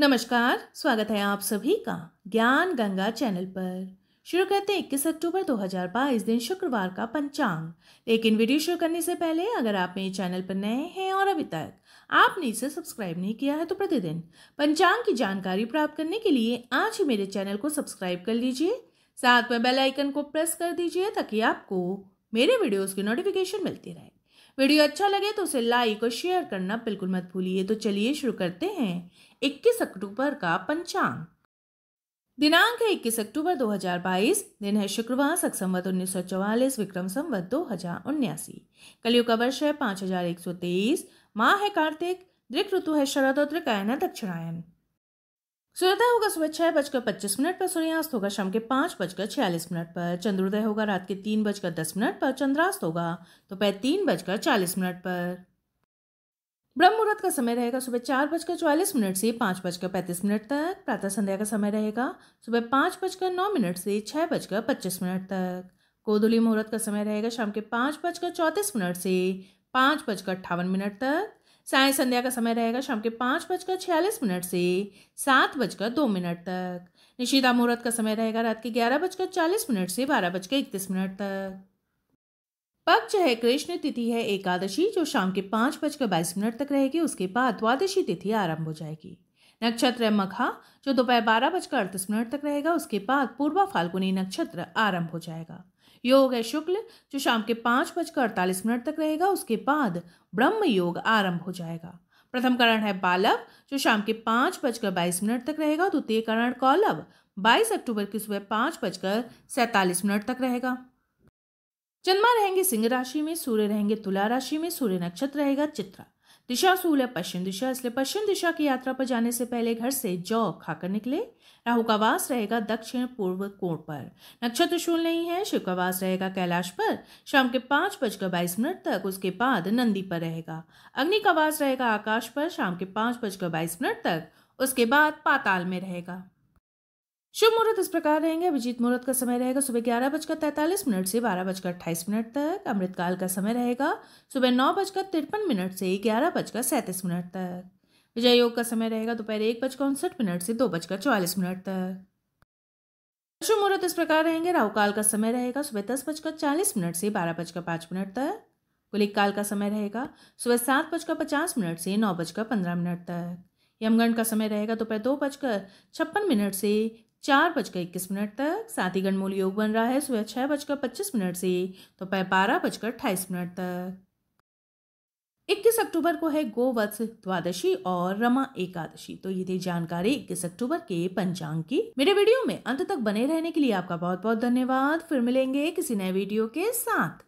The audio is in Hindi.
नमस्कार स्वागत है आप सभी का ज्ञान गंगा चैनल पर शुरू करते हैं इक्कीस अक्टूबर 2022 दिन शुक्रवार का पंचांग लेकिन वीडियो शुरू करने से पहले अगर आप मेरे चैनल पर नए हैं और अभी तक आपने इसे सब्सक्राइब नहीं किया है तो प्रतिदिन पंचांग की जानकारी प्राप्त करने के लिए आज ही मेरे चैनल को सब्सक्राइब कर लीजिए साथ में बेल आइकन को प्रेस कर दीजिए ताकि आपको मेरे वीडियोज़ की नोटिफिकेशन मिलती रहे वीडियो अच्छा लगे तो उसे लाइक और शेयर करना बिल्कुल मत भूलिए तो चलिए शुरू करते हैं 21 अक्टूबर का पंचांग दिनांक है इक्कीस अक्टूबर 2022 दिन है शुक्रवार सक संवत उन्नीस विक्रम संवत दो हजार उन्यासी कलयुग का वर्ष है हजार एक सौ तेईस माह है कार्तिक दृक ऋतु है शरद और त्रिकायन है दक्षिणायन सूर्योदय होगा सुबह छह बजकर पच्चीस मिनट पर सूर्यास्त होगा शाम के पांच बजकर छियालीस मिनट पर चंद्रोदय होगा रात के तीन बजकर दस मिनट पर चंद्रास्त होगा दोपहर तो तीन बजकर चालीस मिनट पर ब्रह्म मुहूर्त का समय रहेगा सुबह चार बजकर चौवालीस मिनट से पांच बजकर पैंतीस मिनट तक प्रातः संध्या का समय रहेगा सुबह पांच बजकर नौ मिनट से छह बजकर पच्चीस मिनट तक कोदुली मुहूर्त का समय रहेगा शाम के पांच बजकर चौंतीस मिनट से पांच बजकर अट्ठावन मिनट तक साय संध्या का समय रहेगा शाम के पाँच बजकर छियालीस मिनट से सात बजकर दो मिनट तक निशिदा मुहूर्त का समय रहेगा रात के ग्यारह बजकर चालीस मिनट से बारह बजकर इकतीस मिनट तक पक्ष है कृष्ण तिथि है एकादशी जो शाम के पाँच बजकर बाईस मिनट तक रहेगी उसके बाद द्वादशी तिथि आरंभ हो जाएगी नक्षत्र मखा जो दोपहर बारह बजकर अड़तीस मिनट तक रहेगा उसके बाद पूर्वा फाल्गुनी नक्षत्र आरंभ हो जाएगा योग है शुक्ल जो शाम के पाँच बजकर अड़तालीस मिनट तक रहेगा उसके बाद ब्रह्म योग आरंभ हो जाएगा प्रथम करण है बालव जो शाम के पाँच बजकर बाईस मिनट तक रहेगा द्वितीय करण कौलव बाईस अक्टूबर की सुबह पाँच बजकर सैंतालीस मिनट तक रहेगा चंद्रमा रहेंगे सिंह राशि में सूर्य रहेंगे तुला राशि में सूर्य नक्षत्र रहेगा चित्रा दिशा सूल है पश्चिम दिशा इसलिए पश्चिम दिशा की यात्रा पर जाने से पहले घर से जौ खाकर निकले राहु का वास रहेगा दक्षिण पूर्व कोण पर नक्षत्र शूल नहीं है शिव का वास रहेगा कैलाश पर शाम के पांच बजकर बाईस मिनट तक उसके बाद नंदी पर रहेगा अग्नि का वास रहेगा आकाश पर शाम के पांच बजकर बाईस मिनट तक उसके बाद पाताल में रहेगा शुभ मुहूर्त इस प्रकार रहेंगे अभिजीत मुहूर्त का समय रहेगा सुबह ग्यारह बजकर तैंतालीस मिनट से बारह बजकर अट्ठाईस मिनट तक अमृतकाल का समय रहेगा सुबह नौ बजकर तिरपन मिनट से ग्यारह बजकर सैंतीस मिनट तक विजय योग का समय रहेगा दोपहर एक बजकर उनसठ मिनट से दो बजकर चौवालीस मिनट तक शुभ मुहूर्त इस प्रकार रहेंगे राहुकाल का समय रहेगा सुबह दस बजकर चालीस मिनट से बारह बजकर पाँच मिनट तक कुलिक काल का समय रहेगा सुबह सात बजकर पचास मिनट से नौ बजकर पंद्रह मिनट तक यमगण का समय रहेगा दोपहर दो बजकर छप्पन मिनट से चार बजकर इक्कीस मिनट तक साथ ही गणमूल योग बन रहा है सुबह छह बजकर पच्चीस मिनट से दोपहर तो बारह बजकर अट्ठाईस मिनट तक इक्कीस अक्टूबर को है गोवत्स द्वादशी और रमा एकादशी तो ये थी जानकारी इक्कीस अक्टूबर के पंचांग की मेरे वीडियो में अंत तक बने रहने के लिए आपका बहुत बहुत धन्यवाद फिर मिलेंगे किसी नए वीडियो के साथ